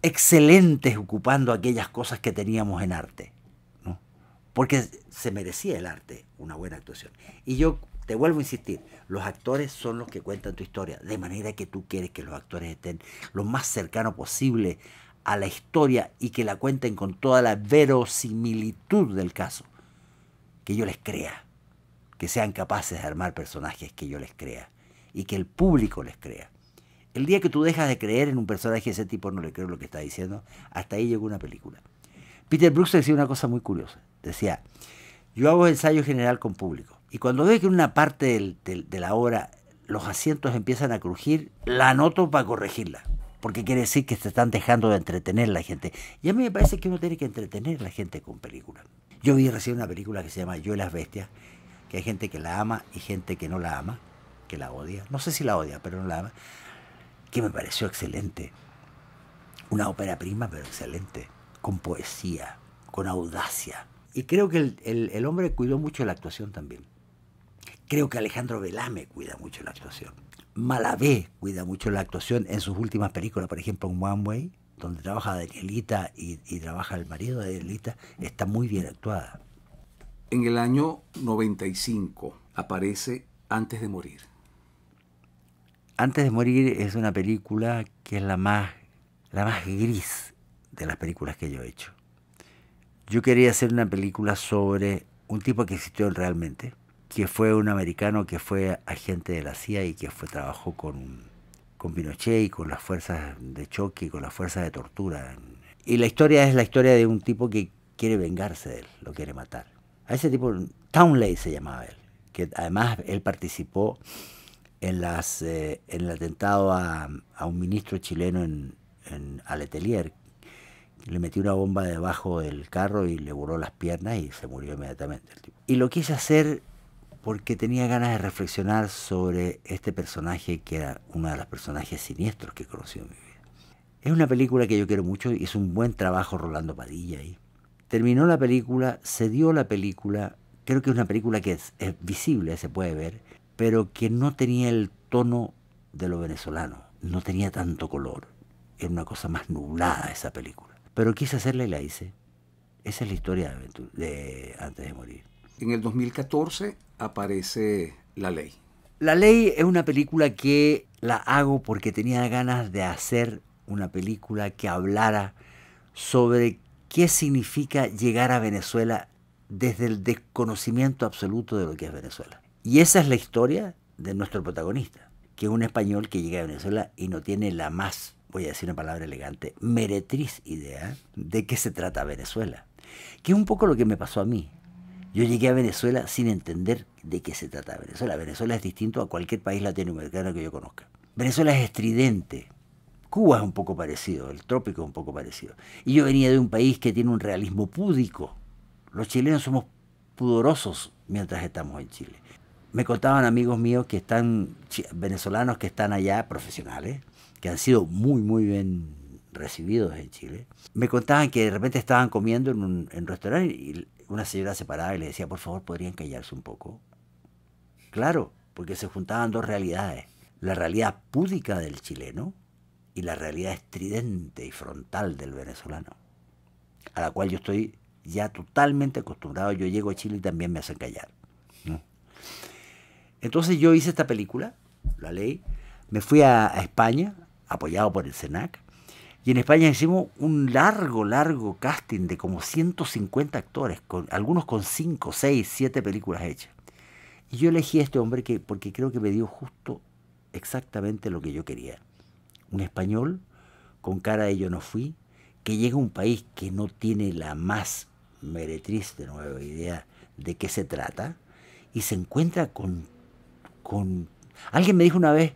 Speaker 1: excelentes ocupando aquellas cosas que teníamos en arte, porque se merecía el arte una buena actuación. Y yo te vuelvo a insistir, los actores son los que cuentan tu historia, de manera que tú quieres que los actores estén lo más cercano posible a la historia y que la cuenten con toda la verosimilitud del caso. Que yo les crea. Que sean capaces de armar personajes que yo les crea. Y que el público les crea. El día que tú dejas de creer en un personaje de ese tipo, no le creo lo que está diciendo, hasta ahí llegó una película. Peter Brooks decía una cosa muy curiosa. Decía, yo hago ensayo general con público. Y cuando veo que en una parte de la obra los asientos empiezan a crujir, la anoto para corregirla porque quiere decir que se están dejando de entretener la gente. Y a mí me parece que uno tiene que entretener a la gente con películas. Yo vi recién una película que se llama Yo y las Bestias, que hay gente que la ama y gente que no la ama, que la odia. No sé si la odia, pero no la ama. Que me pareció excelente. Una ópera prima, pero excelente. Con poesía, con audacia. Y creo que el, el hombre cuidó mucho la actuación también. Creo que Alejandro Velame cuida mucho la actuación. Malavé cuida mucho la actuación en sus últimas películas, por ejemplo, en One Way,
Speaker 2: donde trabaja Danielita y, y trabaja el marido de Danielita, está muy bien actuada. En el año 95 aparece Antes de Morir. Antes de Morir es una película que es la más,
Speaker 1: la más gris de las películas que yo he hecho. Yo quería hacer una película sobre un tipo que existió realmente, que fue un americano que fue agente de la CIA y que fue trabajó con, con Pinochet y con las fuerzas de choque y con las fuerzas de tortura. Y la historia es la historia de un tipo que quiere vengarse de él, lo quiere matar. A ese tipo, Townley se llamaba él, que además él participó en, las, eh, en el atentado a, un ministro chileno en, en Aletelier. Le metió una bomba debajo del carro y le buró las piernas y se murió inmediatamente el tipo. Y lo quise hacer porque tenía ganas de reflexionar sobre este personaje que era uno de los personajes siniestros que he conocido en mi vida. Es una película que yo quiero mucho y es un buen trabajo Rolando Padilla ahí. Terminó la película, se dio la película, creo que es una película que es, visible, se puede ver, pero que no tenía el tono de lo venezolano, no tenía tanto color, era una cosa más nublada esa película. Pero quise hacerla y la hice. Esa es la historia de Antes de Morir. En el 2014 aparece La Ley? La Ley es una película que la hago porque tenía ganas de hacer una película que hablara sobre qué significa llegar a Venezuela desde el desconocimiento absoluto de lo que es Venezuela. Y esa es la historia de nuestro protagonista, que es un español que llega a Venezuela y no tiene la más, voy a decir una palabra elegante, meretriz idea de qué se trata Venezuela. Que es un poco lo que me pasó a mí. Yo llegué a Venezuela sin entender de qué se trata Venezuela. Venezuela es distinto a cualquier país latinoamericano que yo conozca. Venezuela es estridente. Cuba es un poco parecido, el trópico es un poco parecido. Y yo venía de un país que tiene un realismo púdico. Los chilenos somos pudorosos mientras estamos en Chile. Me contaban amigos míos que están, venezolanos que están allá, profesionales, que han sido muy, muy bien recibidos en Chile. Me contaban que de repente estaban comiendo en un, en restaurante y una señora se y le decía, por favor, podrían callarse un poco. Claro, porque se juntaban dos realidades. La realidad púdica del chileno y la realidad estridente y frontal del venezolano, a la cual yo estoy ya totalmente acostumbrado. Yo llego a Chile y también me hacen callar. Entonces yo hice esta película, La Ley, me fui a, a España, apoyado por el CENAC, e y en España hicimos un largo, largo casting de como 150 actores, con, algunos con 5, 6, 7 películas hechas. Y yo elegí a este hombre que, porque creo que me dio justo exactamente lo que yo quería. Un español con cara de yo no fui, que llega a un país que no tiene la más meretriz de nueva idea de qué se trata y se encuentra con, con... Alguien me dijo una vez,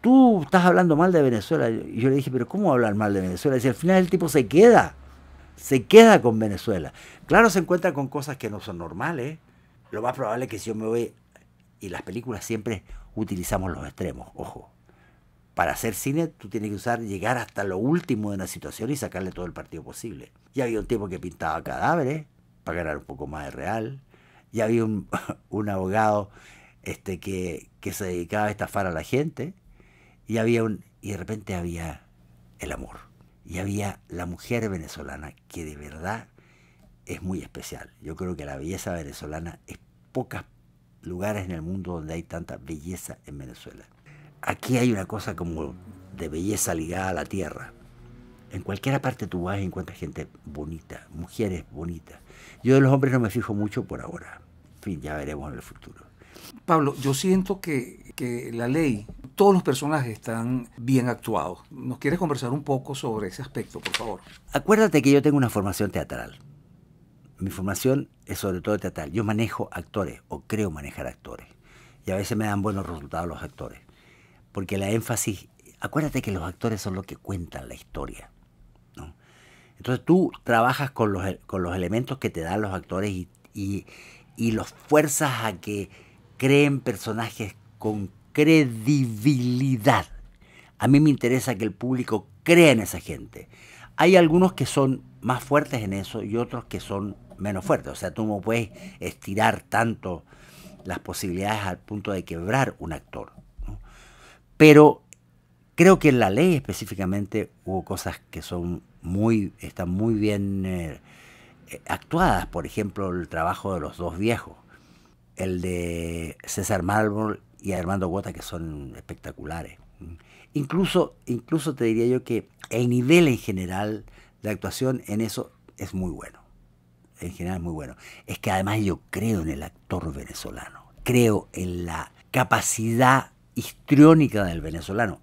Speaker 1: tú estás hablando mal de Venezuela. Y yo le dije, pero ¿cómo hablar mal de Venezuela? Y al final el tipo se queda, se queda con Venezuela. Claro, se encuentra con cosas que no son normales. Lo más probable es que si yo me voy, y las películas siempre utilizamos los extremos, ojo. Para hacer cine tú tienes que usar, llegar hasta lo último de una situación y sacarle todo el partido posible. Ya había un tipo que pintaba cadáveres para ganar un poco más de real. Ya había un, abogado este, que, que se dedicaba a estafar a la gente y, había un, y de repente había el amor. Y había la mujer venezolana que de verdad es muy especial. Yo creo que la belleza venezolana es pocas lugares en el mundo donde hay tanta belleza en Venezuela. Aquí hay una cosa como de belleza ligada a la tierra. En cualquier parte tú vas y encuentras gente bonita, mujeres bonitas. Yo de los hombres no me fijo mucho por ahora. En fin,
Speaker 2: ya veremos en el futuro. Pablo, yo siento que que la ley, todos los personajes están bien actuados. ¿Nos quieres conversar un poco sobre ese aspecto, por favor? Acuérdate que yo tengo una formación teatral. Mi
Speaker 1: formación es sobre todo teatral. Yo manejo actores o creo manejar actores. Y a veces me dan buenos resultados los actores. Porque la énfasis, acuérdate que los actores son los que cuentan la historia. Entonces tú trabajas con los, con los elementos que te dan los actores y, y, y los fuerzas a que creen personajes con credibilidad. A mí me interesa que el público crea en esa gente. Hay algunos que son más fuertes en eso y otros que son menos fuertes. O sea, tú no puedes estirar tanto las posibilidades al punto de quebrar un actor. Pero creo que en la ley específicamente hubo cosas que son muy, están muy bien eh, actuadas. Por ejemplo, el trabajo de los dos viejos. El de César Mármol y a Armando Guata que son espectaculares. Incluso, incluso te diría yo que el nivel en general de actuación en eso es muy bueno. En general es muy bueno. Es que además yo creo en el actor venezolano. Creo en la capacidad histriónica del venezolano.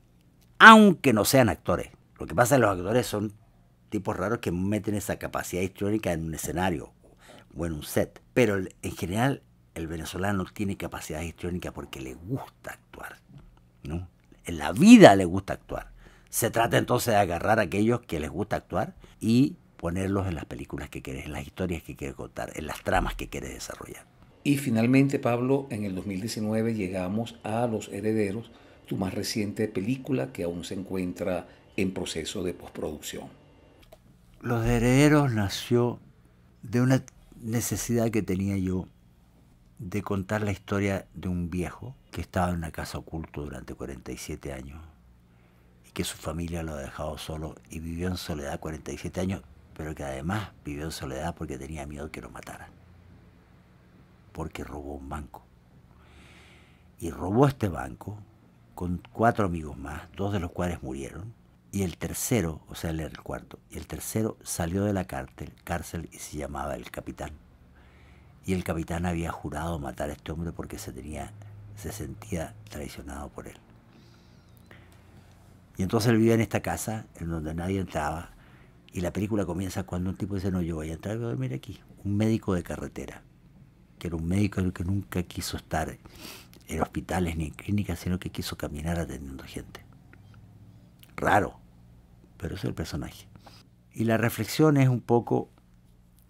Speaker 1: Aunque no sean actores. Lo que pasa es que los actores son tipos raros que meten esa capacidad histriónica en un escenario o en un set. Pero en general el venezolano tiene capacidad histriónica porque le gusta actuar. ¿no? En la vida le gusta actuar. Se trata entonces de agarrar a aquellos que les gusta actuar y ponerlos en las películas que quieres, en las historias que quieres contar,
Speaker 2: en las tramas que quieres desarrollar. Y finalmente, Pablo, en el 2019 llegamos a Los Herederos, tu más reciente película que aún se encuentra en proceso de postproducción.
Speaker 1: Los Herederos nació de una necesidad que tenía yo de contar la historia de un viejo que estaba en una casa oculto durante 47 años y que su familia lo ha dejado solo y vivió en soledad 47 años, pero que además vivió en soledad porque tenía miedo que lo mataran, porque robó un banco. Y robó este banco con cuatro amigos más, dos de los cuales murieron, y el tercero, o sea, él era el cuarto, y el tercero salió de la cárcel, cárcel y se llamaba el capitán y el capitán había jurado matar a este hombre porque se, tenía, se sentía traicionado por él. Y entonces él vivía en esta casa en donde nadie entraba y la película comienza cuando un tipo dice, no, yo voy a entrar voy a dormir aquí. Un médico de carretera, que era un médico que nunca quiso estar en hospitales ni en clínicas, sino que quiso caminar atendiendo gente. Raro, pero es el personaje. Y la reflexión es un poco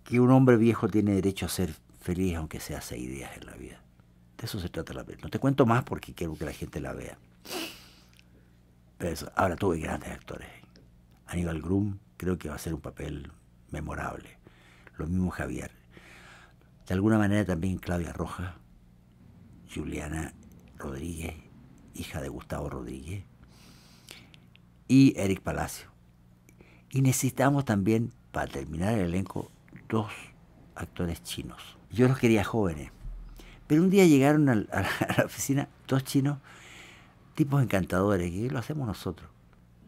Speaker 1: que un hombre viejo tiene derecho a ser feliz aunque sea seis días en la vida. De eso se trata la película. No te cuento más porque quiero que la gente la vea. Pero eso, ahora tuve grandes actores. Aníbal Grum creo que va a ser un papel memorable. Lo mismo Javier. De alguna manera también Claudia Roja Juliana Rodríguez, hija de Gustavo Rodríguez, y Eric Palacio. Y necesitamos también, para terminar el elenco, dos actores chinos. Yo los quería jóvenes. Pero un día llegaron a la, oficina dos chinos, tipos encantadores, que lo hacemos nosotros.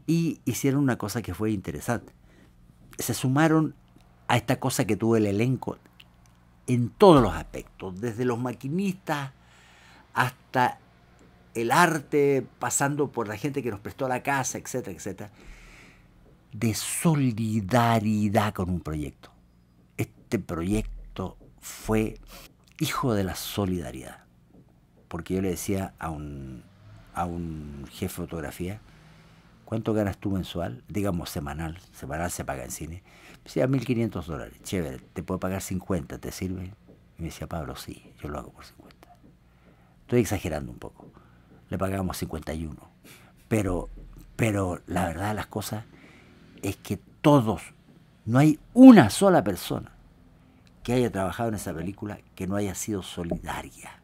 Speaker 1: Y hicieron una cosa que fue interesante. Se sumaron a esta cosa que tuvo el elenco en todos los aspectos, desde los maquinistas hasta el arte, pasando por la gente que nos prestó la casa, etcétera, etcétera, de solidaridad con un proyecto. Este proyecto fue hijo de la solidaridad. Porque yo le decía a un, jefe de fotografía, ¿cuánto ganas tú mensual? Digamos semanal, semanal se paga en cine. Me decía, 1.500 dólares, chévere, te puedo pagar 50, ¿te sirve? Y me decía, Pablo, sí, yo lo hago por 50. Estoy exagerando un poco, le pagamos 51. Pero, pero la verdad de las cosas es que todos, no hay una sola persona haya trabajado en esa película que no haya sido solidaria.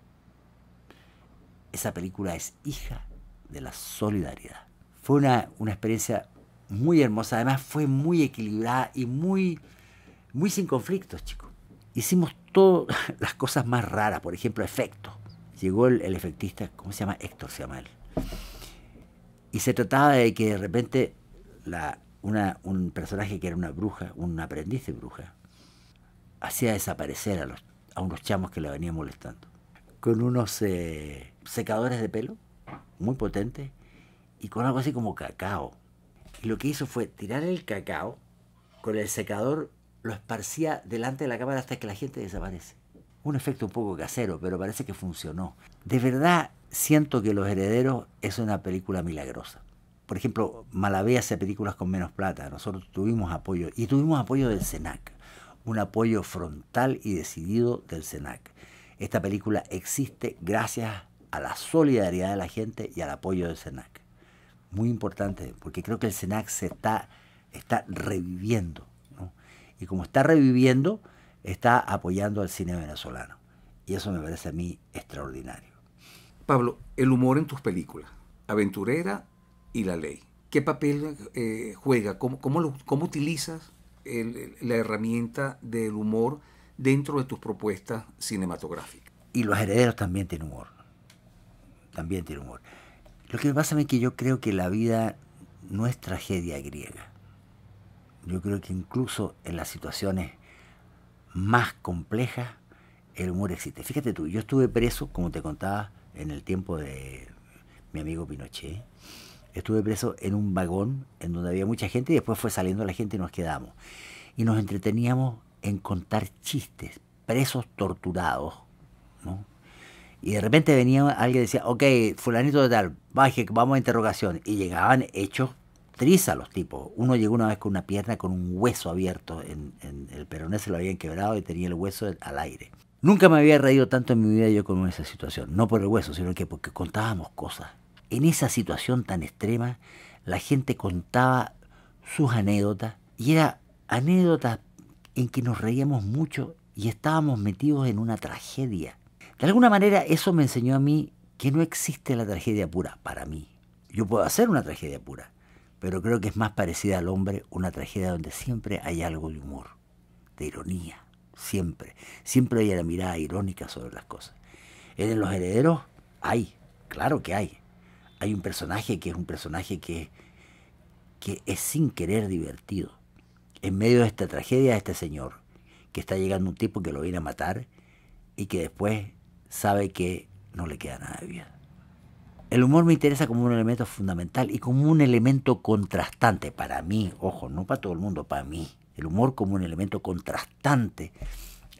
Speaker 1: Esa película es hija de la solidaridad. Fue una, una experiencia muy hermosa, además fue muy equilibrada y muy, muy sin conflictos, chicos. Hicimos todas las cosas más raras, por ejemplo, efecto. Llegó el, efectista, ¿cómo se llama? Héctor se llama él. Y se trataba de que de repente la, una, un personaje que era una bruja, un aprendiz de bruja, hacía desaparecer a, los, a unos chamos que la venían molestando. Con unos eh, secadores de pelo muy potentes y con algo así como cacao. Y lo que hizo fue tirar el cacao con el secador, lo esparcía delante de la cámara hasta que la gente desaparece. Un efecto un poco casero, pero parece que funcionó. De verdad siento que Los Herederos es una película milagrosa. Por ejemplo, Malavé hace películas con menos plata. Nosotros tuvimos apoyo y tuvimos apoyo del SENAC un apoyo frontal y decidido del CENAC. Esta película existe gracias a la solidaridad de la gente y al apoyo del CENAC. Muy importante, porque creo que el CENAC se está, está reviviendo. Y como está reviviendo, está apoyando
Speaker 2: al cine venezolano. Y eso me parece a mí extraordinario. Pablo, el humor en tus películas, Aventurera y La Ley, ¿qué papel eh, juega? ¿Cómo, cómo, ¿Cómo utilizas la herramienta del humor dentro de tus propuestas cinematográficas. Y los herederos también tienen humor. También
Speaker 1: tienen humor. Lo que pasa es que yo creo que la vida no es tragedia griega. Yo creo que incluso en las situaciones más complejas el humor existe. Fíjate tú, yo estuve preso, como te contaba, en el tiempo de mi amigo Pinochet. Estuve preso en un vagón en donde había mucha gente y después fue saliendo la gente y nos quedamos. Y nos entreteníamos en contar chistes, presos torturados, Y de repente venía alguien y decía, ok, fulanito de tal, baje, vamos a interrogación. Y llegaban hechos trizas los tipos. Uno llegó una vez con una pierna con un hueso abierto, en, el peroné se lo habían quebrado y tenía el hueso al aire. Nunca me había reído tanto en mi vida yo con esa situación. No por el hueso, sino que porque contábamos cosas. En esa situación tan extrema, la gente contaba sus anécdotas y era anécdotas en que nos reíamos mucho y estábamos metidos en una tragedia. De alguna manera eso me enseñó a mí que no existe la tragedia pura para mí. Yo puedo hacer una tragedia pura, pero creo que es más parecida al hombre una tragedia donde siempre hay algo de humor, de ironía, siempre. Siempre hay la mirada irónica sobre las cosas. En los herederos hay, claro que hay, hay un personaje que es un personaje que, que es sin querer divertido. En medio de esta tragedia, este señor, que está llegando un tipo que lo viene a matar y que después sabe que no le queda nada de vida. El humor me interesa como un elemento fundamental y como un elemento contrastante para mí, ojo, no para todo el mundo, para mí. El humor como un elemento contrastante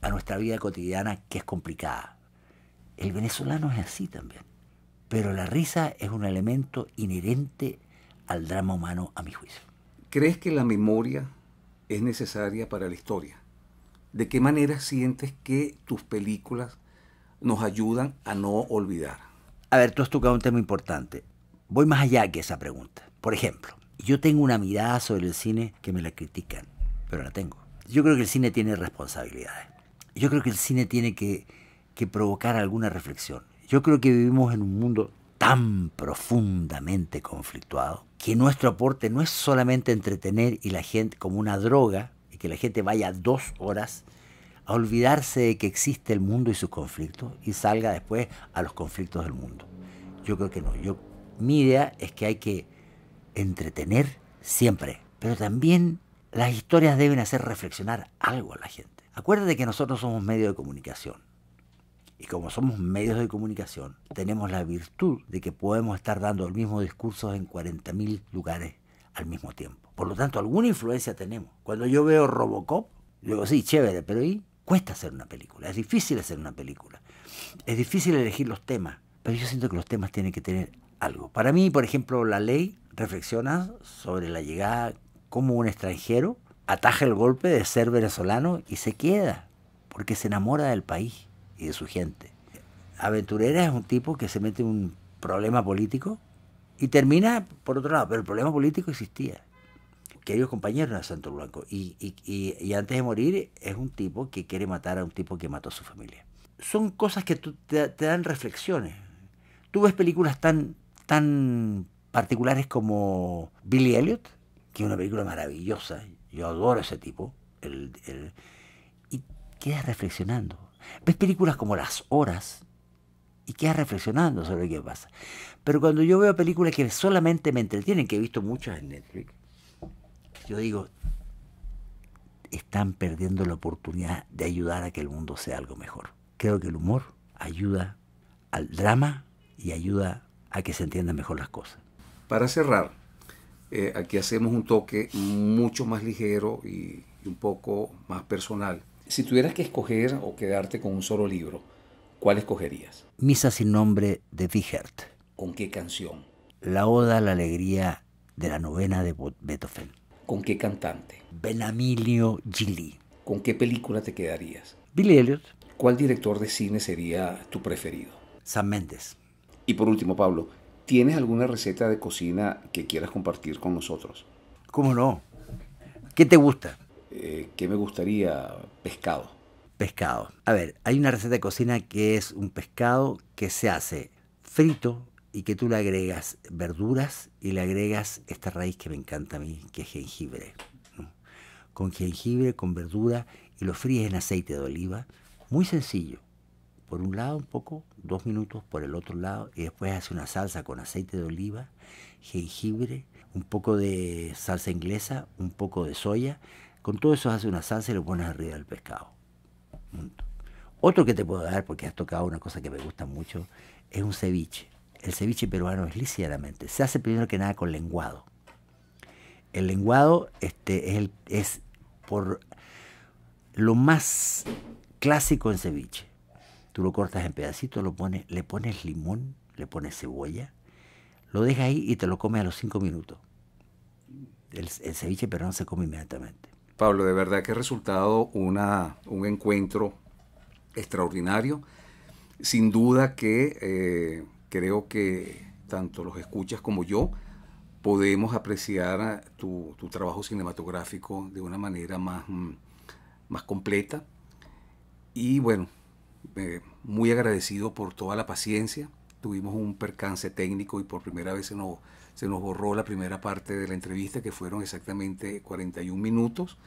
Speaker 1: a nuestra vida cotidiana que es complicada. El venezolano es así también. Pero la
Speaker 2: risa es un elemento inherente al drama humano, a mi juicio. ¿Crees que la memoria es necesaria para la historia? ¿De qué manera sientes que tus películas nos ayudan a no olvidar? A ver, tú has tocado un
Speaker 1: tema importante. Voy más allá que esa pregunta. Por ejemplo, yo tengo una mirada sobre el cine que me la critican, pero la tengo. Yo creo que el cine tiene responsabilidades. Yo creo que el cine tiene que, que provocar alguna reflexión. Yo creo que vivimos en un mundo tan profundamente conflictuado que nuestro aporte no es solamente entretener y la gente como una droga y que la gente vaya dos horas a olvidarse de que existe el mundo y sus conflictos y salga después a los conflictos del mundo. Yo creo que no. Yo, mi idea es que hay que entretener siempre, pero también las historias deben hacer reflexionar algo a la gente. Acuérdate que nosotros somos medio de comunicación y como somos medios de comunicación, tenemos la virtud de que podemos estar dando el mismo discurso en 40.000 lugares al mismo tiempo. Por lo tanto, alguna influencia tenemos. Cuando yo veo Robocop, digo, sí, chévere, pero ahí cuesta hacer una película. Es difícil hacer una película. Es difícil elegir los temas. Pero yo siento que los temas tienen que tener algo. Para mí, por ejemplo, la ley reflexiona sobre la llegada como un extranjero ataja el golpe de ser venezolano y se queda, porque se enamora del país y de su gente. Aventurera es un tipo que se mete en un problema político y termina por otro lado, pero el problema político existía. Queridos compañeros de Santo Blanco, y, y, y, antes de morir es un tipo que quiere matar a un tipo que mató a su familia. Son cosas que te, dan reflexiones. Tú ves películas tan, tan particulares como Billy Elliot, que es una película maravillosa, yo adoro a ese tipo, el, el, y quedas reflexionando. Ves películas como Las Horas y quedas reflexionando sobre qué pasa. Pero cuando yo veo películas que solamente me entretienen, que he visto muchas en Netflix, yo digo, están perdiendo la oportunidad de ayudar a que el mundo sea algo mejor. Creo que el humor ayuda al drama y ayuda
Speaker 2: a que se entiendan mejor las cosas. Para cerrar, eh, aquí hacemos un toque mucho más ligero y un poco más personal. Si tuvieras que escoger o quedarte con un solo libro, ¿cuál escogerías?
Speaker 1: Misa sin nombre de Vigert ¿Con
Speaker 2: qué canción?
Speaker 1: La Oda a la Alegría de la novena de
Speaker 2: Beethoven. ¿Con qué cantante? Benamilio Gili. ¿Con qué película te quedarías? Billy Elliot. ¿Cuál director de cine sería tu preferido? Sam Méndez. Y por último, Pablo, ¿tienes alguna receta de cocina que quieras compartir con nosotros? ¿Cómo no?
Speaker 1: ¿Qué te gusta?
Speaker 2: Eh, que me gustaría? Pescado. Pescado.
Speaker 1: A ver, hay una receta de cocina que es un pescado que se hace frito y que tú le agregas verduras y le agregas esta raíz que me encanta a mí, que es jengibre. Con jengibre, con verdura y lo fríes en aceite de oliva. Muy sencillo. Por un lado un poco, dos minutos, por el otro lado y después hace una salsa con aceite de oliva, jengibre, un poco de salsa inglesa, un poco de soya con todo eso hace una salsa y lo pones arriba del pescado. Otro que te puedo dar, porque has tocado una cosa que me gusta mucho, es un ceviche. El ceviche peruano es lisiadamente. Se hace primero que nada con lenguado. El lenguado este, es, por lo más clásico en ceviche. Tú lo cortas en pedacitos, lo pones, le pones limón, le pones cebolla, lo dejas ahí y te lo comes a los cinco minutos. el, ceviche peruano se come inmediatamente.
Speaker 2: Pablo, de verdad que ha resultado una, un encuentro extraordinario. Sin duda que eh, creo que tanto los escuchas como yo podemos apreciar eh, tu, trabajo cinematográfico de una manera más, mm, más completa. Y bueno, eh, muy agradecido por toda la paciencia. Tuvimos un percance técnico y por primera vez se nos se nos borró la primera parte de la entrevista, que fueron exactamente 41 minutos,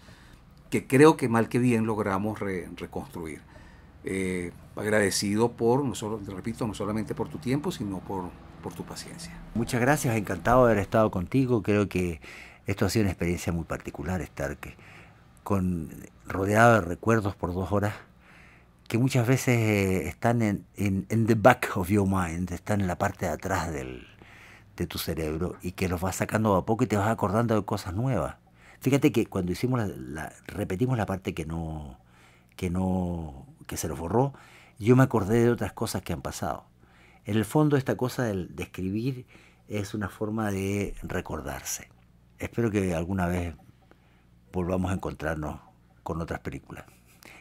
Speaker 2: que creo que mal que bien logramos reconstruir. Eh, agradecido por, no solo, te repito, no solamente por tu tiempo, sino por, por tu paciencia.
Speaker 1: Muchas gracias, encantado de haber estado contigo. Creo que esto ha sido una experiencia muy particular, estar que, con, rodeado de recuerdos por dos horas que muchas veces eh, están en, en, the back of your mind, están en la parte de atrás del, de tu cerebro y que los vas sacando a poco y te vas acordando de cosas nuevas. Fíjate que cuando hicimos la, repetimos la parte que no que no que se nos borró, yo me acordé de otras cosas que han pasado. En el fondo esta cosa del de escribir es una forma de recordarse. Espero que alguna vez volvamos a encontrarnos con otras películas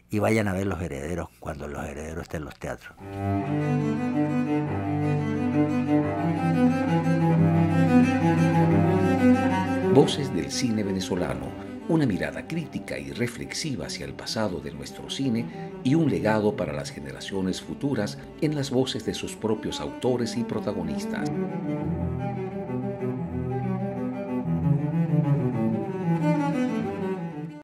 Speaker 1: y vayan a ver Los Herederos
Speaker 2: cuando Los Herederos estén en los teatros. Voces del cine venezolano, una mirada crítica y reflexiva hacia el pasado de nuestro cine y un legado para las generaciones futuras en las voces de sus propios autores y protagonistas.